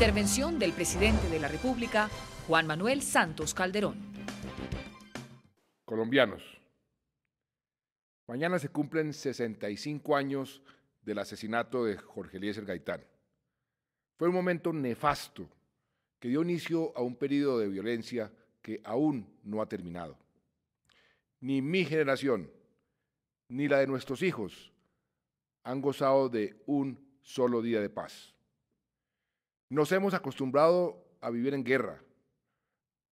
Intervención del presidente de la República, Juan Manuel Santos Calderón. Colombianos, mañana se cumplen 65 años del asesinato de Jorge Eliezer Gaitán. Fue un momento nefasto que dio inicio a un periodo de violencia que aún no ha terminado. Ni mi generación, ni la de nuestros hijos han gozado de un solo día de paz. Nos hemos acostumbrado a vivir en guerra,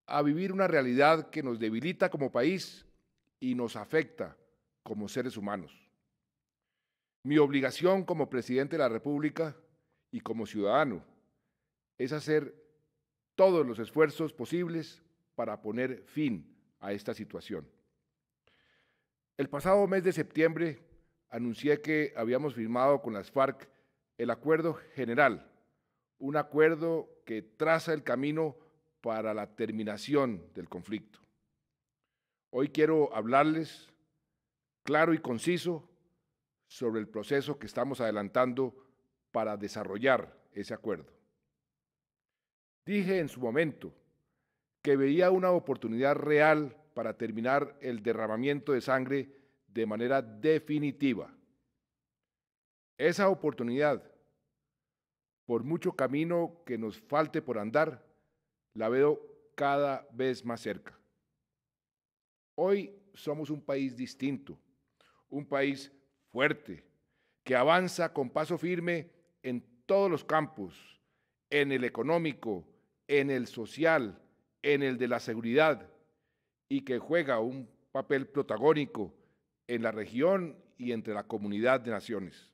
a vivir una realidad que nos debilita como país y nos afecta como seres humanos. Mi obligación como presidente de la República y como ciudadano es hacer todos los esfuerzos posibles para poner fin a esta situación. El pasado mes de septiembre anuncié que habíamos firmado con las FARC el acuerdo general un acuerdo que traza el camino para la terminación del conflicto. Hoy quiero hablarles claro y conciso sobre el proceso que estamos adelantando para desarrollar ese acuerdo. Dije en su momento que veía una oportunidad real para terminar el derramamiento de sangre de manera definitiva. Esa oportunidad por mucho camino que nos falte por andar, la veo cada vez más cerca. Hoy somos un país distinto, un país fuerte, que avanza con paso firme en todos los campos, en el económico, en el social, en el de la seguridad, y que juega un papel protagónico en la región y entre la comunidad de naciones.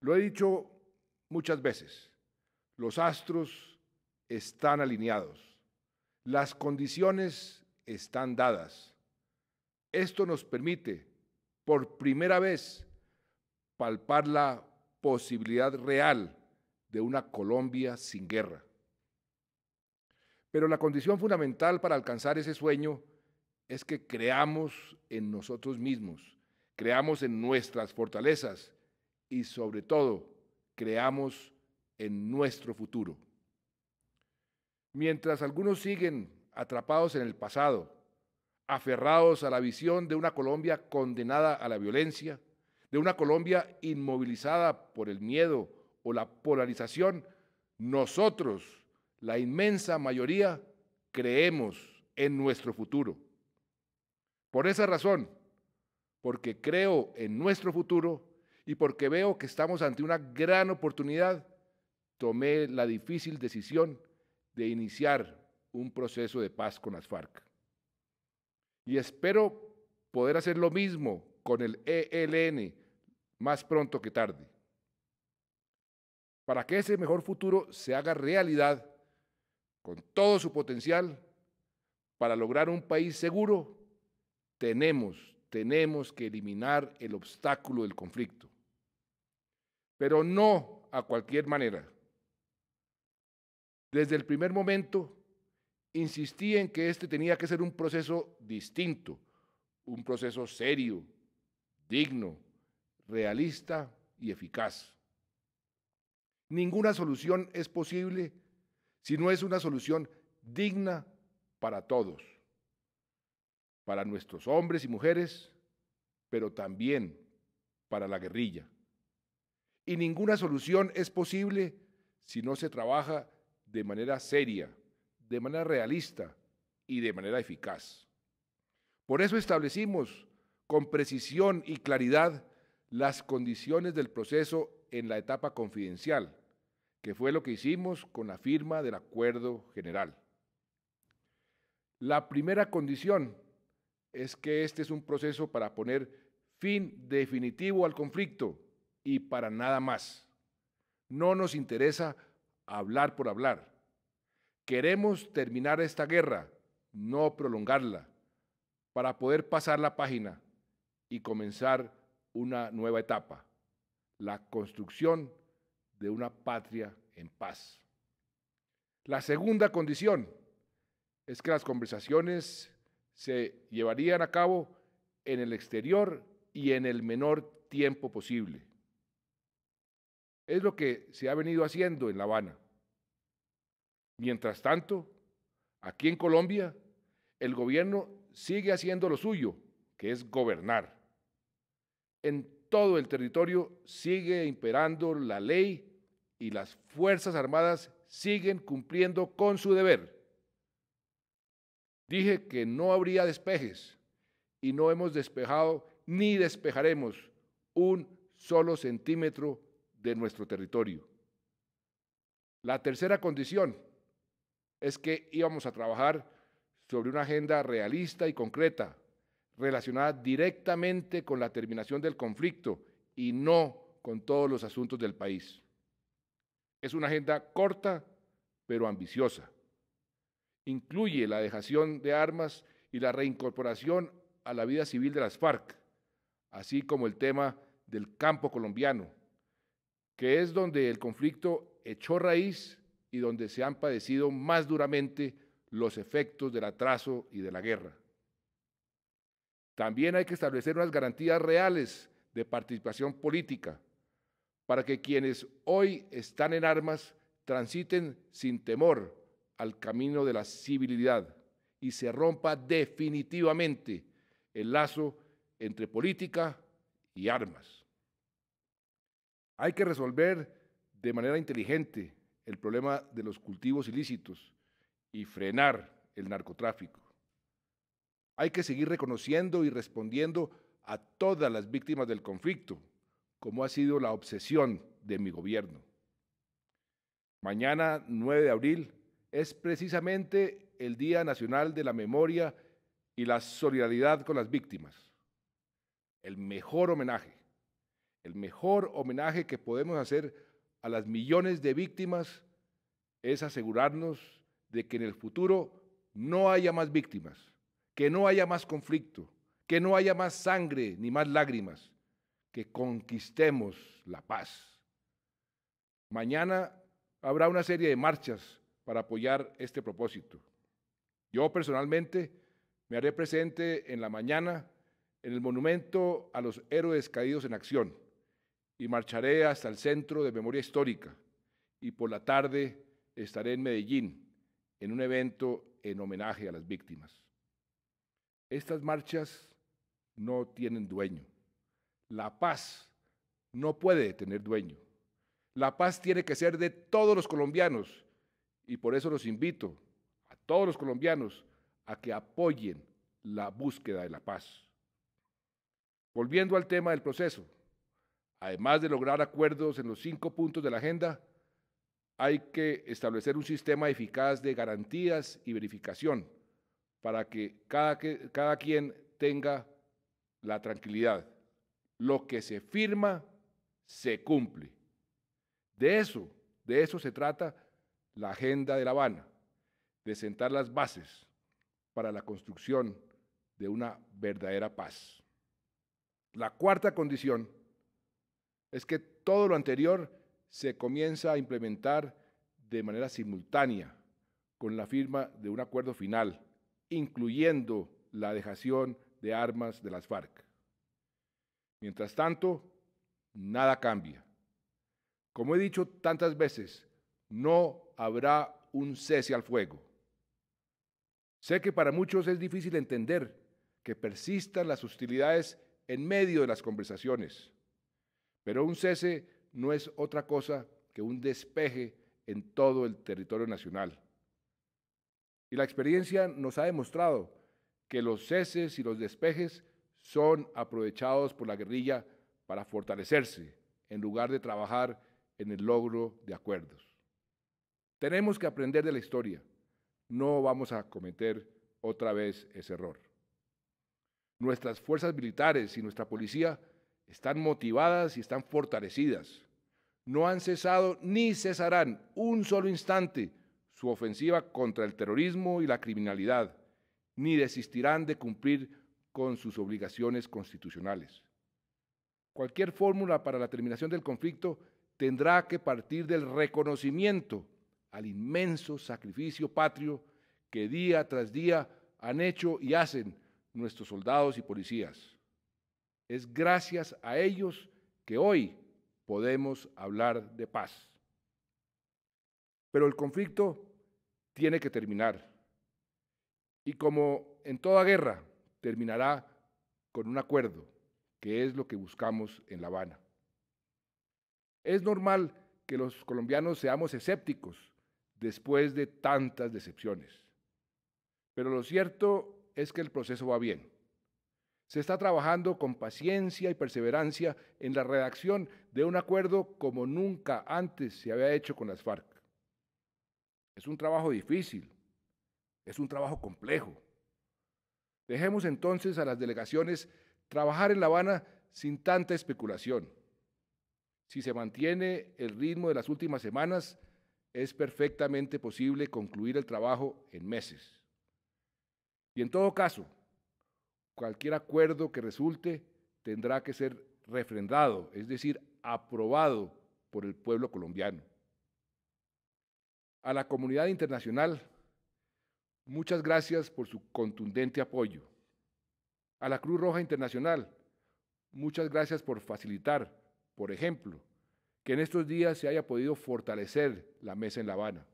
Lo he dicho muchas veces. Los astros están alineados. Las condiciones están dadas. Esto nos permite, por primera vez, palpar la posibilidad real de una Colombia sin guerra. Pero la condición fundamental para alcanzar ese sueño es que creamos en nosotros mismos, creamos en nuestras fortalezas y sobre todo creamos en nuestro futuro. Mientras algunos siguen atrapados en el pasado, aferrados a la visión de una Colombia condenada a la violencia, de una Colombia inmovilizada por el miedo o la polarización, nosotros, la inmensa mayoría, creemos en nuestro futuro. Por esa razón, porque creo en nuestro futuro, y porque veo que estamos ante una gran oportunidad, tomé la difícil decisión de iniciar un proceso de paz con las FARC. Y espero poder hacer lo mismo con el ELN más pronto que tarde. Para que ese mejor futuro se haga realidad con todo su potencial, para lograr un país seguro, tenemos, tenemos que eliminar el obstáculo del conflicto pero no a cualquier manera. Desde el primer momento insistí en que este tenía que ser un proceso distinto, un proceso serio, digno, realista y eficaz. Ninguna solución es posible si no es una solución digna para todos, para nuestros hombres y mujeres, pero también para la guerrilla y ninguna solución es posible si no se trabaja de manera seria, de manera realista y de manera eficaz. Por eso establecimos con precisión y claridad las condiciones del proceso en la etapa confidencial, que fue lo que hicimos con la firma del acuerdo general. La primera condición es que este es un proceso para poner fin definitivo al conflicto y para nada más. No nos interesa hablar por hablar. Queremos terminar esta guerra, no prolongarla, para poder pasar la página y comenzar una nueva etapa, la construcción de una patria en paz. La segunda condición es que las conversaciones se llevarían a cabo en el exterior y en el menor tiempo posible. Es lo que se ha venido haciendo en La Habana. Mientras tanto, aquí en Colombia, el gobierno sigue haciendo lo suyo, que es gobernar. En todo el territorio sigue imperando la ley y las Fuerzas Armadas siguen cumpliendo con su deber. Dije que no habría despejes y no hemos despejado ni despejaremos un solo centímetro de nuestro territorio. La tercera condición es que íbamos a trabajar sobre una agenda realista y concreta, relacionada directamente con la terminación del conflicto y no con todos los asuntos del país. Es una agenda corta, pero ambiciosa. Incluye la dejación de armas y la reincorporación a la vida civil de las FARC, así como el tema del campo colombiano, que es donde el conflicto echó raíz y donde se han padecido más duramente los efectos del atraso y de la guerra. También hay que establecer unas garantías reales de participación política para que quienes hoy están en armas transiten sin temor al camino de la civilidad y se rompa definitivamente el lazo entre política y armas. Hay que resolver de manera inteligente el problema de los cultivos ilícitos y frenar el narcotráfico. Hay que seguir reconociendo y respondiendo a todas las víctimas del conflicto, como ha sido la obsesión de mi gobierno. Mañana, 9 de abril, es precisamente el Día Nacional de la Memoria y la Solidaridad con las Víctimas. El mejor homenaje el mejor homenaje que podemos hacer a las millones de víctimas es asegurarnos de que en el futuro no haya más víctimas, que no haya más conflicto, que no haya más sangre ni más lágrimas, que conquistemos la paz. Mañana habrá una serie de marchas para apoyar este propósito. Yo personalmente me haré presente en la mañana en el monumento a los héroes caídos en acción y marcharé hasta el Centro de Memoria Histórica y por la tarde estaré en Medellín en un evento en homenaje a las víctimas. Estas marchas no tienen dueño. La paz no puede tener dueño. La paz tiene que ser de todos los colombianos y por eso los invito a todos los colombianos a que apoyen la búsqueda de la paz. Volviendo al tema del proceso, Además de lograr acuerdos en los cinco puntos de la agenda, hay que establecer un sistema eficaz de garantías y verificación para que cada, que, cada quien tenga la tranquilidad. Lo que se firma se cumple. De eso, de eso se trata la Agenda de La Habana, de sentar las bases para la construcción de una verdadera paz. La cuarta condición es que todo lo anterior se comienza a implementar de manera simultánea con la firma de un acuerdo final, incluyendo la dejación de armas de las FARC. Mientras tanto, nada cambia. Como he dicho tantas veces, no habrá un cese al fuego. Sé que para muchos es difícil entender que persistan las hostilidades en medio de las conversaciones pero un cese no es otra cosa que un despeje en todo el territorio nacional. Y la experiencia nos ha demostrado que los ceses y los despejes son aprovechados por la guerrilla para fortalecerse en lugar de trabajar en el logro de acuerdos. Tenemos que aprender de la historia. No vamos a cometer otra vez ese error. Nuestras fuerzas militares y nuestra policía están motivadas y están fortalecidas. No han cesado ni cesarán un solo instante su ofensiva contra el terrorismo y la criminalidad, ni desistirán de cumplir con sus obligaciones constitucionales. Cualquier fórmula para la terminación del conflicto tendrá que partir del reconocimiento al inmenso sacrificio patrio que día tras día han hecho y hacen nuestros soldados y policías. Es gracias a ellos que hoy podemos hablar de paz. Pero el conflicto tiene que terminar. Y como en toda guerra, terminará con un acuerdo, que es lo que buscamos en La Habana. Es normal que los colombianos seamos escépticos después de tantas decepciones. Pero lo cierto es que el proceso va bien. Se está trabajando con paciencia y perseverancia en la redacción de un acuerdo como nunca antes se había hecho con las FARC. Es un trabajo difícil, es un trabajo complejo. Dejemos entonces a las delegaciones trabajar en La Habana sin tanta especulación. Si se mantiene el ritmo de las últimas semanas, es perfectamente posible concluir el trabajo en meses. Y en todo caso, cualquier acuerdo que resulte tendrá que ser refrendado, es decir, aprobado por el pueblo colombiano. A la comunidad internacional, muchas gracias por su contundente apoyo. A la Cruz Roja Internacional, muchas gracias por facilitar, por ejemplo, que en estos días se haya podido fortalecer la mesa en La Habana.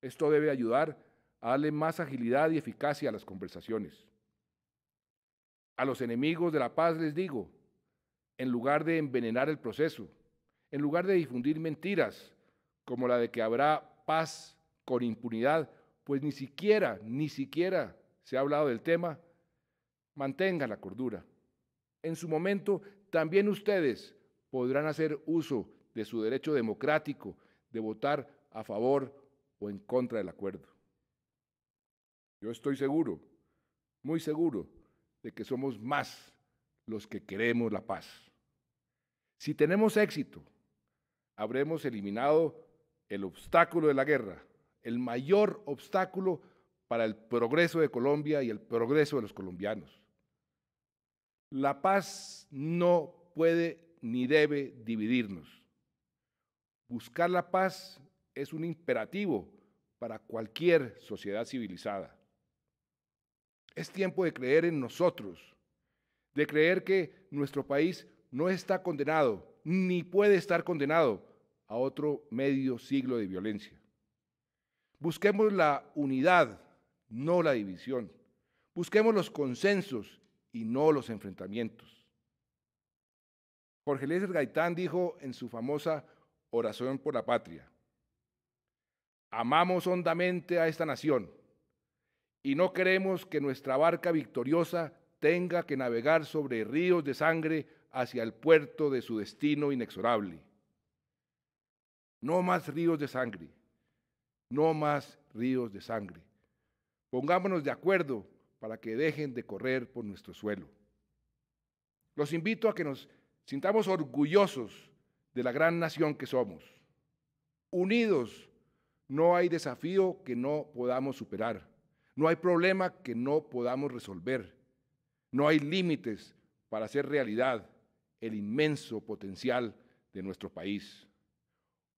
Esto debe ayudar a darle más agilidad y eficacia a las conversaciones. A los enemigos de la paz les digo, en lugar de envenenar el proceso, en lugar de difundir mentiras como la de que habrá paz con impunidad, pues ni siquiera, ni siquiera se ha hablado del tema, mantenga la cordura. En su momento, también ustedes podrán hacer uso de su derecho democrático de votar a favor o en contra del acuerdo. Yo estoy seguro, muy seguro, de que somos más los que queremos la paz. Si tenemos éxito, habremos eliminado el obstáculo de la guerra, el mayor obstáculo para el progreso de Colombia y el progreso de los colombianos. La paz no puede ni debe dividirnos. Buscar la paz es un imperativo para cualquier sociedad civilizada. Es tiempo de creer en nosotros, de creer que nuestro país no está condenado, ni puede estar condenado a otro medio siglo de violencia. Busquemos la unidad, no la división. Busquemos los consensos y no los enfrentamientos. Jorge Eliezer Gaitán dijo en su famosa Oración por la Patria, amamos hondamente a esta nación y no queremos que nuestra barca victoriosa tenga que navegar sobre ríos de sangre hacia el puerto de su destino inexorable. No más ríos de sangre, no más ríos de sangre. Pongámonos de acuerdo para que dejen de correr por nuestro suelo. Los invito a que nos sintamos orgullosos de la gran nación que somos. Unidos, no hay desafío que no podamos superar. No hay problema que no podamos resolver. No hay límites para hacer realidad el inmenso potencial de nuestro país.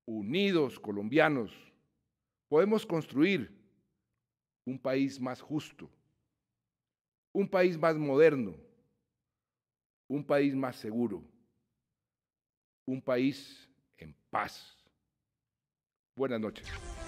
Unidos, colombianos, podemos construir un país más justo, un país más moderno, un país más seguro, un país en paz. Buenas noches.